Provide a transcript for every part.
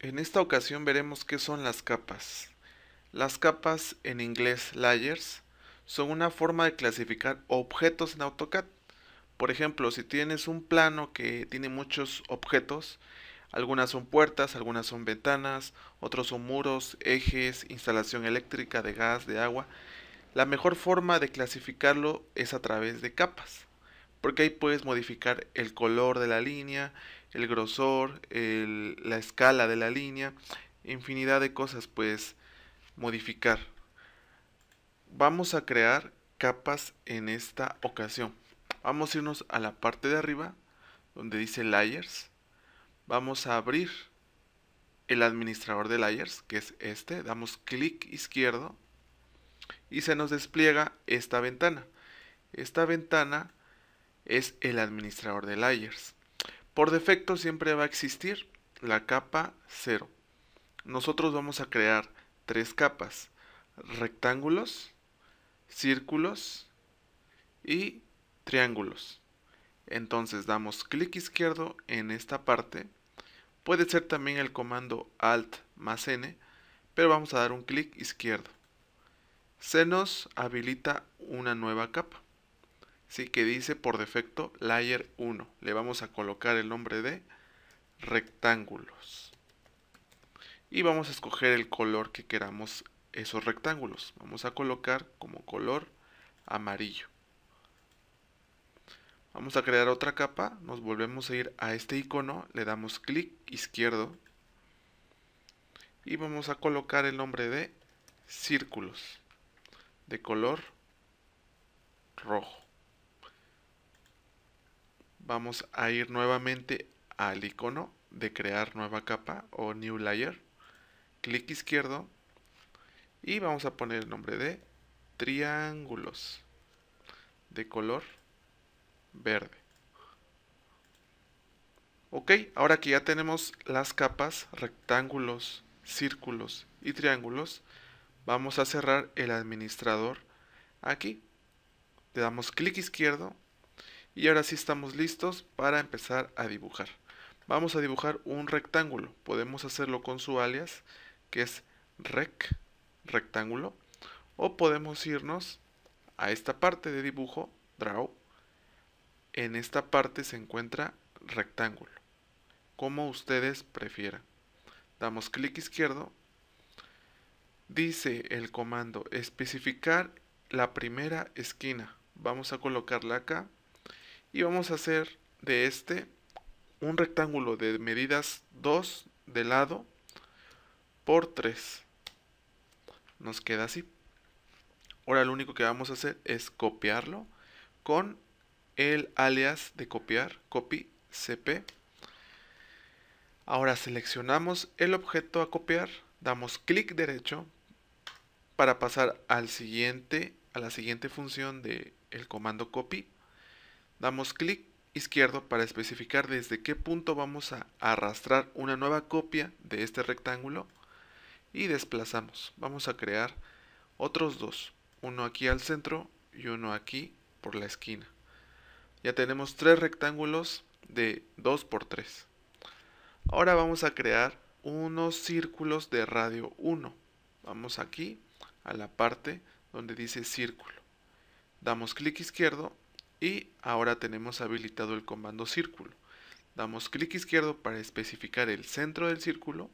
En esta ocasión veremos qué son las capas. Las capas, en inglés layers, son una forma de clasificar objetos en AutoCAD. Por ejemplo, si tienes un plano que tiene muchos objetos, algunas son puertas, algunas son ventanas, otros son muros, ejes, instalación eléctrica, de gas, de agua, la mejor forma de clasificarlo es a través de capas porque ahí puedes modificar el color de la línea, el grosor, la escala de la línea, infinidad de cosas puedes modificar. Vamos a crear capas en esta ocasión. Vamos a irnos a la parte de arriba donde dice layers. Vamos a abrir el administrador de layers, que es este. Damos clic izquierdo y se nos despliega esta ventana. Esta ventana es el administrador de layers. Por defecto siempre va a existir la capa 0. Nosotros vamos a crear tres capas, rectángulos, círculos y triángulos. Entonces damos clic izquierdo en esta parte. Puede ser también el comando Alt más N, pero vamos a dar un clic izquierdo. Se nos habilita una nueva capa. ¿sí? que dice por defecto layer 1. Le vamos a colocar el nombre de rectángulos. Y vamos a escoger el color que queramos esos rectángulos. Vamos a colocar como color amarillo. Vamos a crear otra capa, nos volvemos a ir a este icono, le damos clic izquierdo y vamos a colocar el nombre de círculos de color rojo vamos a ir nuevamente al icono de crear nueva capa o new layer. Clic izquierdo y vamos a poner el nombre de triángulos de color verde. Ok, ahora que ya tenemos las capas, rectángulos, círculos y triángulos, vamos a cerrar el administrador aquí. Le damos clic izquierdo y ahora sí estamos listos para empezar a dibujar. Vamos a dibujar un rectángulo. Podemos hacerlo con su alias, que es rec, rectángulo. O podemos irnos a esta parte de dibujo, draw. En esta parte se encuentra rectángulo. Como ustedes prefieran. Damos clic izquierdo. Dice el comando especificar la primera esquina. Vamos a colocarla acá y vamos a hacer de este un rectángulo de medidas 2 de lado por 3 nos queda así ahora lo único que vamos a hacer es copiarlo con el alias de copiar copy cp ahora seleccionamos el objeto a copiar damos clic derecho para pasar al siguiente a la siguiente función del el comando copy Damos clic izquierdo para especificar desde qué punto vamos a arrastrar una nueva copia de este rectángulo y desplazamos. Vamos a crear otros dos, uno aquí al centro y uno aquí por la esquina. Ya tenemos tres rectángulos de 2 por 3. Ahora vamos a crear unos círculos de radio 1. Vamos aquí a la parte donde dice círculo. Damos clic izquierdo y ahora tenemos habilitado el comando círculo. Damos clic izquierdo para especificar el centro del círculo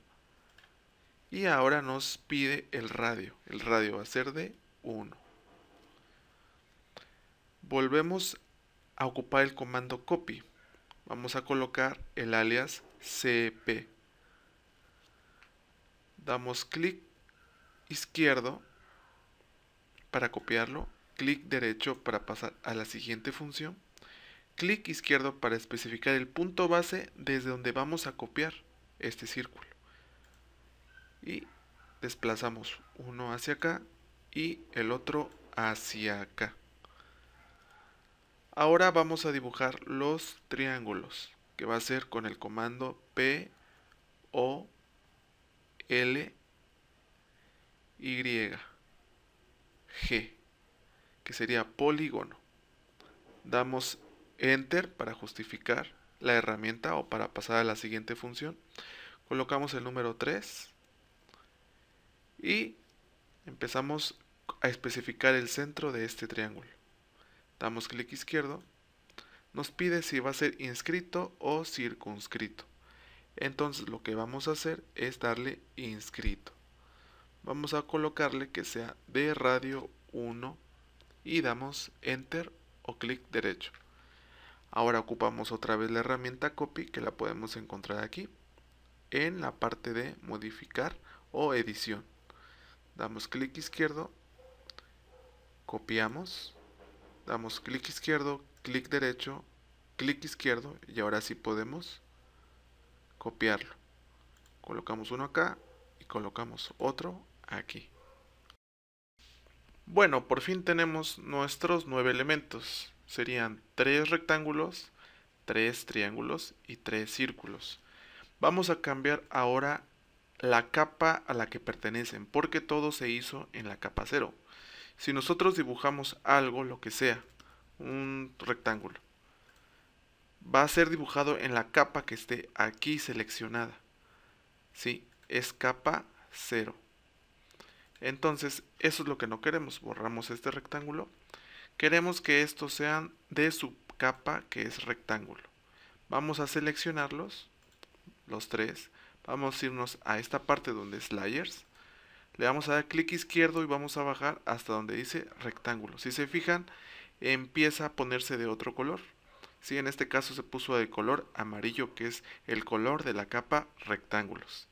y ahora nos pide el radio. El radio va a ser de 1. Volvemos a ocupar el comando copy. Vamos a colocar el alias cp. Damos clic izquierdo para copiarlo clic derecho para pasar a la siguiente función, clic izquierdo para especificar el punto base desde donde vamos a copiar este círculo y desplazamos uno hacia acá y el otro hacia acá. Ahora vamos a dibujar los triángulos, que va a ser con el comando P, O, L, Y, G que sería polígono. Damos Enter para justificar la herramienta o para pasar a la siguiente función. Colocamos el número 3 y empezamos a especificar el centro de este triángulo. Damos clic izquierdo. Nos pide si va a ser inscrito o circunscrito. Entonces lo que vamos a hacer es darle inscrito. Vamos a colocarle que sea de radio 1 y damos Enter o clic derecho. Ahora ocupamos otra vez la herramienta Copy que la podemos encontrar aquí en la parte de Modificar o Edición. Damos clic izquierdo, copiamos, damos clic izquierdo, clic derecho, clic izquierdo y ahora sí podemos copiarlo. Colocamos uno acá y colocamos otro aquí. Bueno, por fin tenemos nuestros nueve elementos. Serían tres rectángulos, tres triángulos y tres círculos. Vamos a cambiar ahora la capa a la que pertenecen, porque todo se hizo en la capa cero. Si nosotros dibujamos algo, lo que sea, un rectángulo, va a ser dibujado en la capa que esté aquí seleccionada. ¿Sí? Es capa cero. Entonces, eso es lo que no queremos. Borramos este rectángulo. Queremos que estos sean de su capa que es rectángulo. Vamos a seleccionarlos, los tres. Vamos a irnos a esta parte donde es layers. Le vamos a dar clic izquierdo y vamos a bajar hasta donde dice rectángulo. Si se fijan, empieza a ponerse de otro color. Si en este caso se puso de color amarillo, que es el color de la capa rectángulos.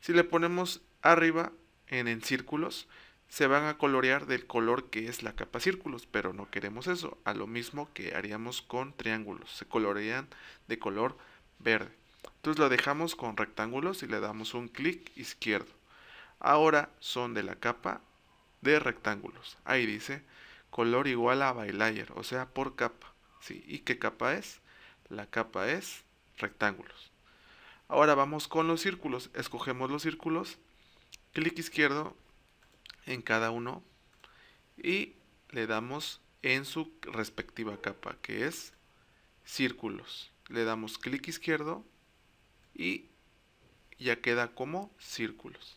Si le ponemos arriba, en, en círculos se van a colorear del color que es la capa círculos, pero no queremos eso, a lo mismo que haríamos con triángulos, se colorean de color verde. Entonces lo dejamos con rectángulos y le damos un clic izquierdo. Ahora son de la capa de rectángulos. Ahí dice color igual a by layer, o sea, por capa. ¿sí? ¿Y qué capa es? La capa es rectángulos. Ahora vamos con los círculos. Escogemos los círculos clic izquierdo en cada uno y le damos en su respectiva capa que es círculos le damos clic izquierdo y ya queda como círculos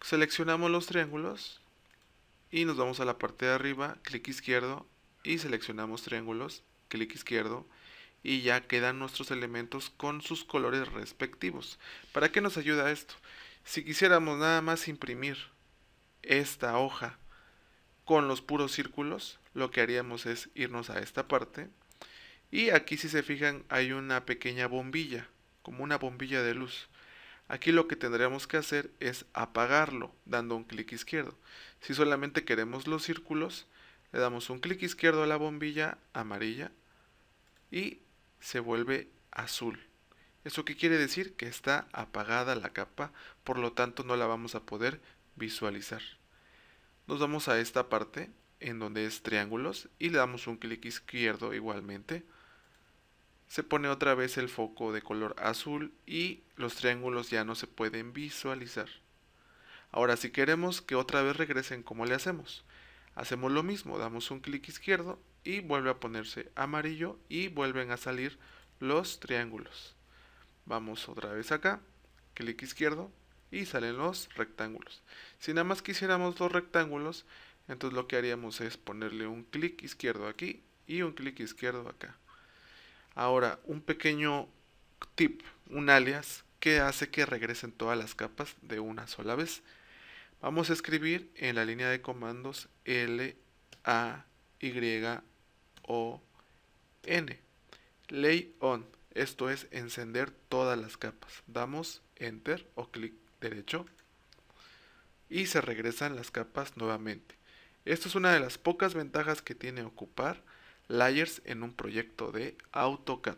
seleccionamos los triángulos y nos vamos a la parte de arriba clic izquierdo y seleccionamos triángulos clic izquierdo y ya quedan nuestros elementos con sus colores respectivos. ¿Para qué nos ayuda esto? Si quisiéramos nada más imprimir esta hoja con los puros círculos, lo que haríamos es irnos a esta parte. Y aquí si se fijan hay una pequeña bombilla, como una bombilla de luz. Aquí lo que tendríamos que hacer es apagarlo dando un clic izquierdo. Si solamente queremos los círculos, le damos un clic izquierdo a la bombilla amarilla y se vuelve azul. ¿Eso qué quiere decir? Que está apagada la capa, por lo tanto no la vamos a poder visualizar. Nos vamos a esta parte en donde es triángulos y le damos un clic izquierdo igualmente. Se pone otra vez el foco de color azul y los triángulos ya no se pueden visualizar. Ahora si queremos que otra vez regresen, ¿cómo le hacemos? Hacemos lo mismo, damos un clic izquierdo y vuelve a ponerse amarillo y vuelven a salir los triángulos. Vamos otra vez acá, clic izquierdo y salen los rectángulos. Si nada más quisiéramos dos rectángulos, entonces lo que haríamos es ponerle un clic izquierdo aquí y un clic izquierdo acá. Ahora, un pequeño tip, un alias que hace que regresen todas las capas de una sola vez. Vamos a escribir en la línea de comandos L, A, Y, O, N. Lay on. Esto es encender todas las capas. Damos enter o clic derecho y se regresan las capas nuevamente. Esto es una de las pocas ventajas que tiene ocupar layers en un proyecto de AutoCAD.